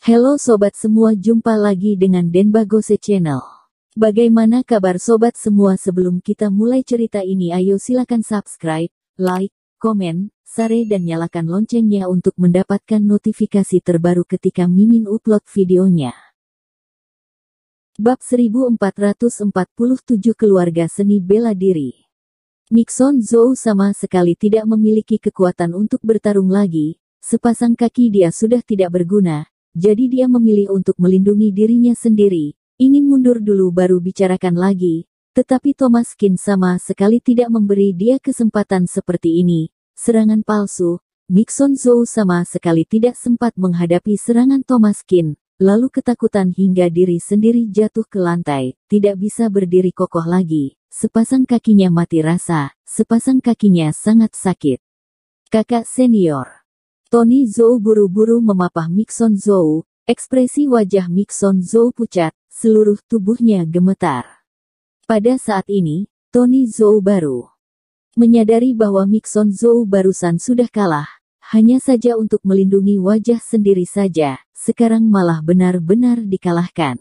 Halo sobat semua, jumpa lagi dengan Denbagose Channel. Bagaimana kabar sobat semua sebelum kita mulai cerita ini ayo silakan subscribe, like, komen, share dan nyalakan loncengnya untuk mendapatkan notifikasi terbaru ketika Mimin upload videonya. Bab 1447 Keluarga Seni Bela Diri Nixon Zhou sama sekali tidak memiliki kekuatan untuk bertarung lagi, sepasang kaki dia sudah tidak berguna, jadi dia memilih untuk melindungi dirinya sendiri, ingin mundur dulu baru bicarakan lagi, tetapi Thomas Kin sama sekali tidak memberi dia kesempatan seperti ini. Serangan palsu, Nixon Zhou sama sekali tidak sempat menghadapi serangan Thomas Kin, lalu ketakutan hingga diri sendiri jatuh ke lantai, tidak bisa berdiri kokoh lagi. Sepasang kakinya mati rasa, sepasang kakinya sangat sakit. Kakak senior Tony Zhou buru-buru memapah Mixon Zhou, ekspresi wajah Mixon Zhou pucat, seluruh tubuhnya gemetar. Pada saat ini, Tony Zhou baru menyadari bahwa Mixon Zhou barusan sudah kalah, hanya saja untuk melindungi wajah sendiri saja, sekarang malah benar-benar dikalahkan.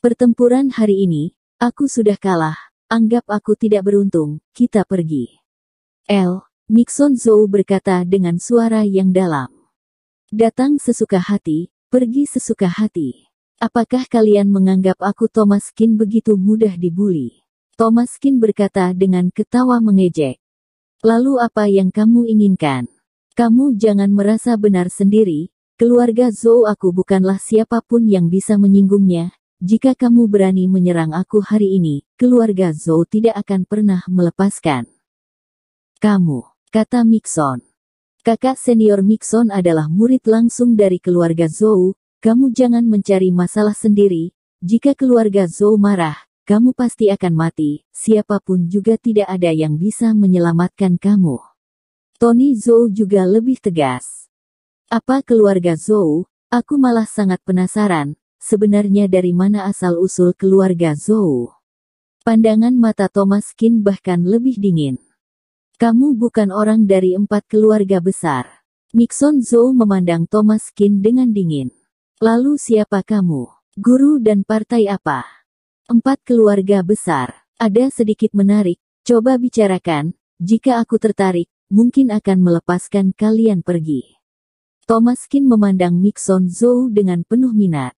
Pertempuran hari ini, aku sudah kalah, anggap aku tidak beruntung, kita pergi. L. Nixon Zhou berkata dengan suara yang dalam. Datang sesuka hati, pergi sesuka hati. Apakah kalian menganggap aku Thomas Kin begitu mudah dibully? Thomas Kin berkata dengan ketawa mengejek. Lalu apa yang kamu inginkan? Kamu jangan merasa benar sendiri, keluarga Zhou aku bukanlah siapapun yang bisa menyinggungnya. Jika kamu berani menyerang aku hari ini, keluarga Zhou tidak akan pernah melepaskan kamu kata Mixon. Kakak senior Mixon adalah murid langsung dari keluarga Zhou, kamu jangan mencari masalah sendiri, jika keluarga Zhou marah, kamu pasti akan mati, siapapun juga tidak ada yang bisa menyelamatkan kamu. Tony Zhou juga lebih tegas. Apa keluarga Zhou? Aku malah sangat penasaran, sebenarnya dari mana asal-usul keluarga Zhou. Pandangan mata Thomas Kin bahkan lebih dingin. Kamu bukan orang dari empat keluarga besar. Nixon Zhou memandang Thomas Kin dengan dingin. Lalu siapa kamu? Guru dan partai apa? Empat keluarga besar. Ada sedikit menarik, coba bicarakan, jika aku tertarik, mungkin akan melepaskan kalian pergi. Thomas Kin memandang Nixon Zhou dengan penuh minat.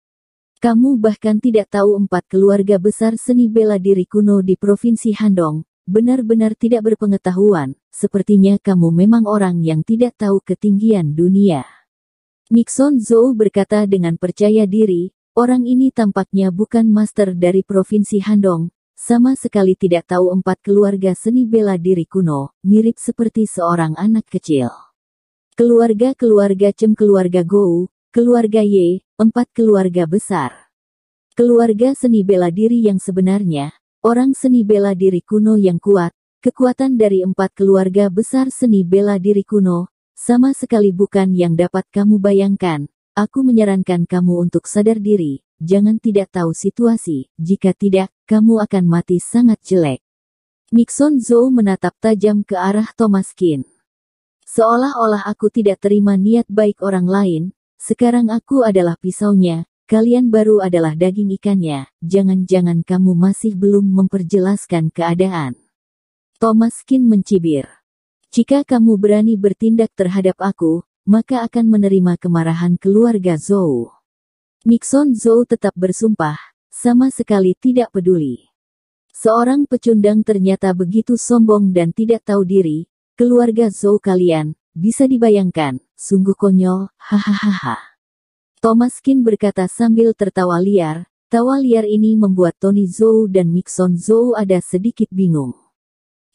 Kamu bahkan tidak tahu empat keluarga besar seni bela diri kuno di Provinsi Handong, benar-benar tidak berpengetahuan, sepertinya kamu memang orang yang tidak tahu ketinggian dunia. Nixon Zhou berkata dengan percaya diri, orang ini tampaknya bukan master dari provinsi Handong, sama sekali tidak tahu empat keluarga seni bela diri kuno, mirip seperti seorang anak kecil. Keluarga-keluarga Cem keluarga Gou, keluarga Ye, empat keluarga besar. Keluarga seni bela diri yang sebenarnya, orang seni bela diri kuno yang kuat, kekuatan dari empat keluarga besar seni bela diri kuno, sama sekali bukan yang dapat kamu bayangkan. Aku menyarankan kamu untuk sadar diri, jangan tidak tahu situasi, jika tidak, kamu akan mati sangat jelek. Nixon Zhou menatap tajam ke arah Thomas Kin. Seolah-olah aku tidak terima niat baik orang lain, sekarang aku adalah pisaunya, Kalian baru adalah daging ikannya, jangan-jangan kamu masih belum memperjelaskan keadaan. Thomas Kin mencibir. Jika kamu berani bertindak terhadap aku, maka akan menerima kemarahan keluarga Zhou. Nixon Zhou tetap bersumpah, sama sekali tidak peduli. Seorang pecundang ternyata begitu sombong dan tidak tahu diri, keluarga Zhou kalian, bisa dibayangkan, sungguh konyol, hahaha. Thomas Kin berkata sambil tertawa liar, tawa liar ini membuat Tony Zhou dan Mixon Zhou ada sedikit bingung.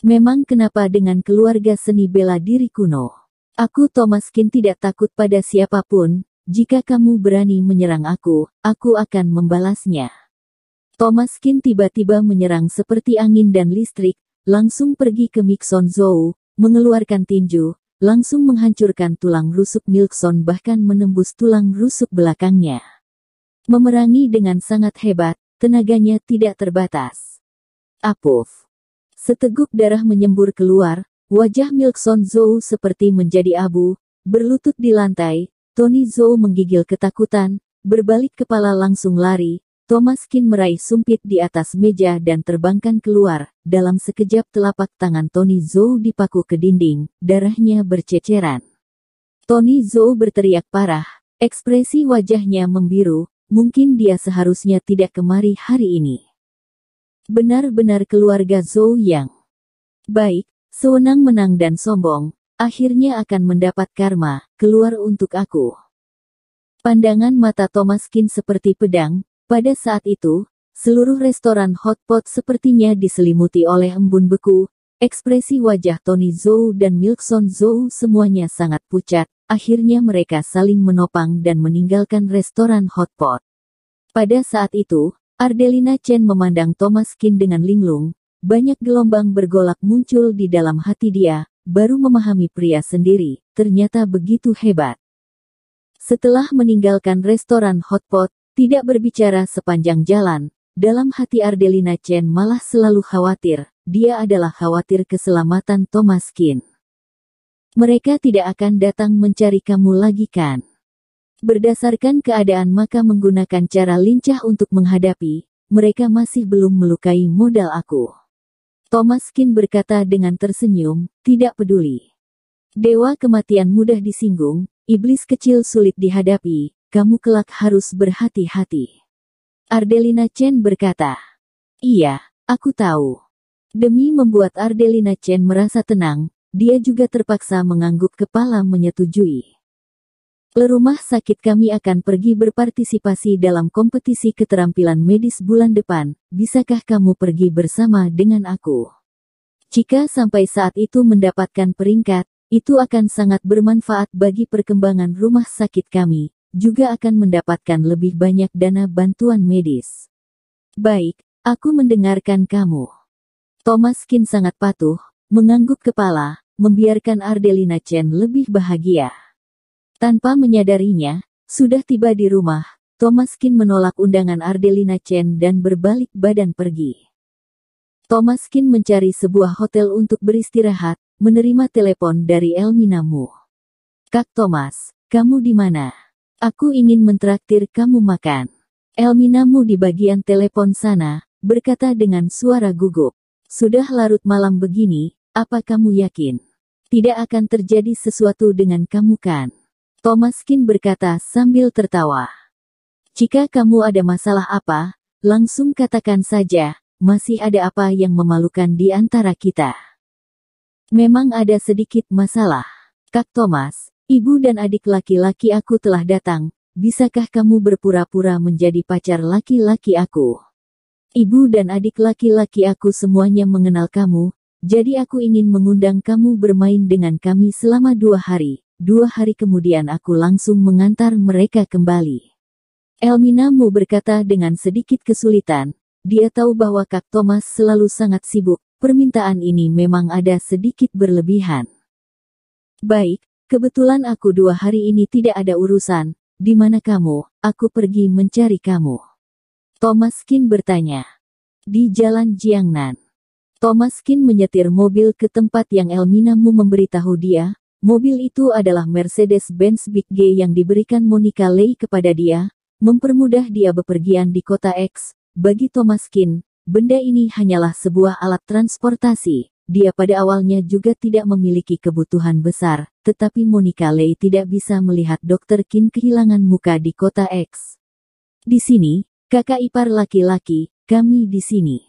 Memang kenapa dengan keluarga seni bela diri kuno? Aku Thomas Kin tidak takut pada siapapun, jika kamu berani menyerang aku, aku akan membalasnya. Thomas Kin tiba-tiba menyerang seperti angin dan listrik, langsung pergi ke Mixon Zhou, mengeluarkan tinju, langsung menghancurkan tulang rusuk Milksun bahkan menembus tulang rusuk belakangnya. Memerangi dengan sangat hebat, tenaganya tidak terbatas. Apuf. Seteguk darah menyembur keluar, wajah Milkson Zou seperti menjadi abu, berlutut di lantai, Tony Zou menggigil ketakutan, berbalik kepala langsung lari, Thomas Kin meraih sumpit di atas meja dan terbangkan keluar, dalam sekejap telapak tangan Tony Zhou dipaku ke dinding, darahnya berceceran. Tony Zhou berteriak parah, ekspresi wajahnya membiru, mungkin dia seharusnya tidak kemari hari ini. Benar-benar keluarga Zhou yang baik, sewenang-menang dan sombong, akhirnya akan mendapat karma, keluar untuk aku. Pandangan mata Thomas Kin seperti pedang, pada saat itu, seluruh restoran hotpot sepertinya diselimuti oleh embun beku, ekspresi wajah Tony Zhou dan Milkson Zhou semuanya sangat pucat, akhirnya mereka saling menopang dan meninggalkan restoran hotpot. Pada saat itu, Ardelina Chen memandang Thomas Kin dengan linglung, banyak gelombang bergolak muncul di dalam hati dia, baru memahami pria sendiri, ternyata begitu hebat. Setelah meninggalkan restoran hotpot, tidak berbicara sepanjang jalan, dalam hati Ardelina Chen malah selalu khawatir, dia adalah khawatir keselamatan Thomas Kin. Mereka tidak akan datang mencari kamu lagi kan? Berdasarkan keadaan maka menggunakan cara lincah untuk menghadapi, mereka masih belum melukai modal aku. Thomas Kin berkata dengan tersenyum, tidak peduli. Dewa kematian mudah disinggung, iblis kecil sulit dihadapi, kamu kelak harus berhati-hati. Ardelina Chen berkata. Iya, aku tahu. Demi membuat Ardelina Chen merasa tenang, dia juga terpaksa mengangguk kepala menyetujui. Rumah sakit kami akan pergi berpartisipasi dalam kompetisi keterampilan medis bulan depan. Bisakah kamu pergi bersama dengan aku? Jika sampai saat itu mendapatkan peringkat, itu akan sangat bermanfaat bagi perkembangan rumah sakit kami, juga akan mendapatkan lebih banyak dana bantuan medis. Baik, aku mendengarkan kamu. Thomas Kin sangat patuh, mengangguk kepala, membiarkan Ardelina Chen lebih bahagia. Tanpa menyadarinya, sudah tiba di rumah, Thomas Kin menolak undangan Ardelina Chen dan berbalik badan pergi. Thomas Kin mencari sebuah hotel untuk beristirahat, menerima telepon dari Elminamu. Kak Thomas, kamu di mana? Aku ingin mentraktir kamu makan. Elminamu di bagian telepon sana, berkata dengan suara gugup. Sudah larut malam begini, apa kamu yakin? Tidak akan terjadi sesuatu dengan kamu kan? Thomas Kin berkata sambil tertawa. Jika kamu ada masalah apa, langsung katakan saja, masih ada apa yang memalukan di antara kita. Memang ada sedikit masalah. Kak Thomas, Ibu dan adik laki-laki aku telah datang, bisakah kamu berpura-pura menjadi pacar laki-laki aku? Ibu dan adik laki-laki aku semuanya mengenal kamu, jadi aku ingin mengundang kamu bermain dengan kami selama dua hari. Dua hari kemudian aku langsung mengantar mereka kembali. Elmina mu berkata dengan sedikit kesulitan. Dia tahu bahwa Kak Thomas selalu sangat sibuk, permintaan ini memang ada sedikit berlebihan. Baik, Kebetulan aku dua hari ini tidak ada urusan, di mana kamu, aku pergi mencari kamu. Thomas Kin bertanya. Di jalan Jiangnan. Thomas Kin menyetir mobil ke tempat yang Elmina Mu memberitahu dia, mobil itu adalah Mercedes-Benz Big G yang diberikan Monica Lei kepada dia, mempermudah dia bepergian di kota X. Bagi Thomas Kin, benda ini hanyalah sebuah alat transportasi, dia pada awalnya juga tidak memiliki kebutuhan besar, tetapi Monica Lei tidak bisa melihat Dr. Kin kehilangan muka di kota X. Di sini, kakak ipar laki-laki, kami di sini.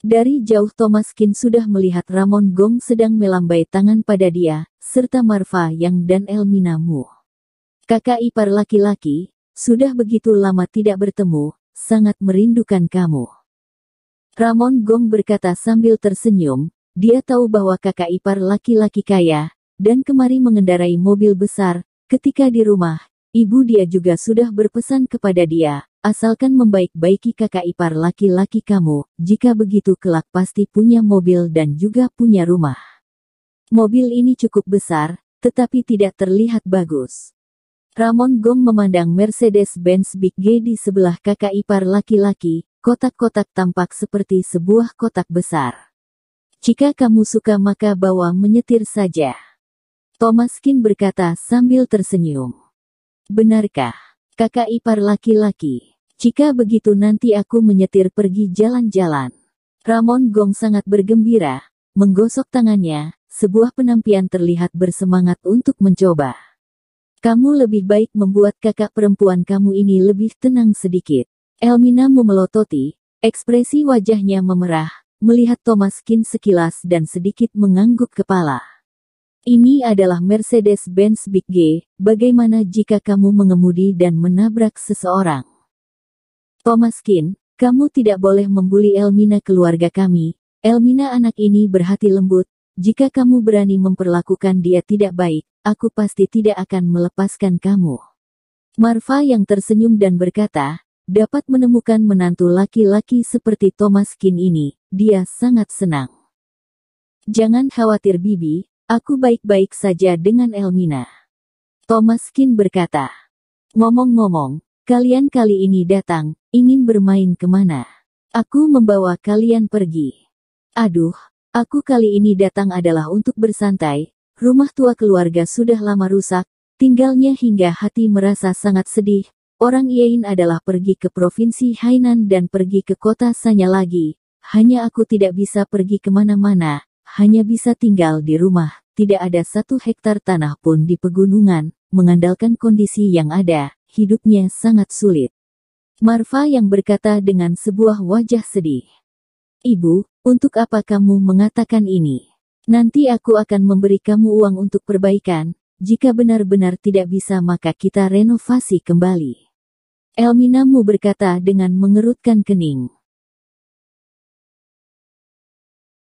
Dari jauh Thomas Kin sudah melihat Ramon Gong sedang melambai tangan pada dia, serta Marva Yang dan Elmina Mu. Kakak ipar laki-laki, sudah begitu lama tidak bertemu, sangat merindukan kamu. Ramon Gong berkata sambil tersenyum, dia tahu bahwa kakak ipar laki-laki kaya, dan kemari mengendarai mobil besar, ketika di rumah, ibu dia juga sudah berpesan kepada dia, asalkan membaik-baiki kakak ipar laki-laki kamu, jika begitu kelak pasti punya mobil dan juga punya rumah. Mobil ini cukup besar, tetapi tidak terlihat bagus. Ramon Gong memandang Mercedes-Benz Big G di sebelah kakak ipar laki-laki, kotak-kotak tampak seperti sebuah kotak besar. Jika kamu suka maka bawa menyetir saja. Thomas King berkata sambil tersenyum. Benarkah, kakak ipar laki-laki? Jika begitu nanti aku menyetir pergi jalan-jalan. Ramon Gong sangat bergembira, menggosok tangannya, sebuah penampian terlihat bersemangat untuk mencoba. Kamu lebih baik membuat kakak perempuan kamu ini lebih tenang sedikit. Elmina memelototi, ekspresi wajahnya memerah, melihat Thomas Kin sekilas dan sedikit mengangguk kepala. Ini adalah Mercedes-Benz Big G, bagaimana jika kamu mengemudi dan menabrak seseorang? Thomas Kin, kamu tidak boleh membuli Elmina keluarga kami. Elmina anak ini berhati lembut, jika kamu berani memperlakukan dia tidak baik, aku pasti tidak akan melepaskan kamu. Marfa yang tersenyum dan berkata, dapat menemukan menantu laki-laki seperti Thomas Kin ini, dia sangat senang. Jangan khawatir Bibi, aku baik-baik saja dengan Elmina. Thomas Kin berkata. Ngomong-ngomong, kalian kali ini datang, ingin bermain kemana? Aku membawa kalian pergi. Aduh, aku kali ini datang adalah untuk bersantai, rumah tua keluarga sudah lama rusak, tinggalnya hingga hati merasa sangat sedih, orang Iain adalah pergi ke provinsi Hainan dan pergi ke kota Sanya lagi, hanya aku tidak bisa pergi kemana-mana, hanya bisa tinggal di rumah, tidak ada satu hektar tanah pun di pegunungan, mengandalkan kondisi yang ada, hidupnya sangat sulit. Marfa yang berkata dengan sebuah wajah sedih. Ibu, untuk apa kamu mengatakan ini? Nanti aku akan memberi kamu uang untuk perbaikan, jika benar-benar tidak bisa maka kita renovasi kembali. Elminamu berkata dengan mengerutkan kening.